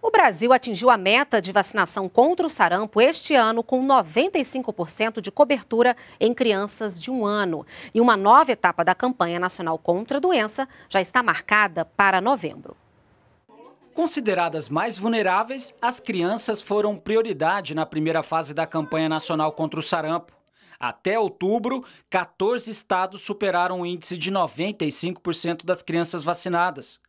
O Brasil atingiu a meta de vacinação contra o sarampo este ano com 95% de cobertura em crianças de um ano. E uma nova etapa da campanha nacional contra a doença já está marcada para novembro. Consideradas mais vulneráveis, as crianças foram prioridade na primeira fase da campanha nacional contra o sarampo. Até outubro, 14 estados superaram o índice de 95% das crianças vacinadas.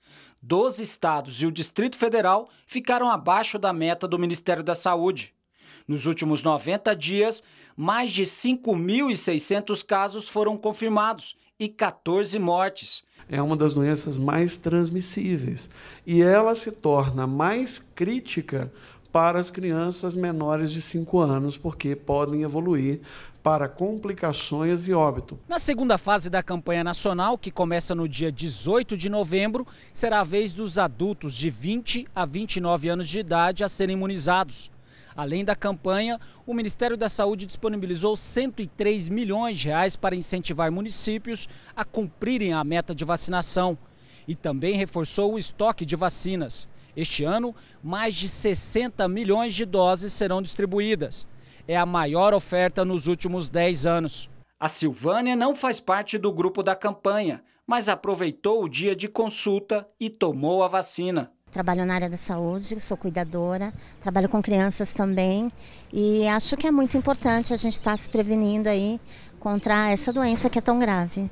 12 estados e o Distrito Federal ficaram abaixo da meta do Ministério da Saúde. Nos últimos 90 dias, mais de 5.600 casos foram confirmados e 14 mortes. É uma das doenças mais transmissíveis e ela se torna mais crítica para as crianças menores de 5 anos, porque podem evoluir para complicações e óbito. Na segunda fase da campanha nacional, que começa no dia 18 de novembro, será a vez dos adultos de 20 a 29 anos de idade a serem imunizados. Além da campanha, o Ministério da Saúde disponibilizou 103 milhões de reais para incentivar municípios a cumprirem a meta de vacinação e também reforçou o estoque de vacinas. Este ano, mais de 60 milhões de doses serão distribuídas. É a maior oferta nos últimos 10 anos. A Silvânia não faz parte do grupo da campanha, mas aproveitou o dia de consulta e tomou a vacina. Trabalho na área da saúde, sou cuidadora, trabalho com crianças também e acho que é muito importante a gente estar tá se prevenindo aí contra essa doença que é tão grave.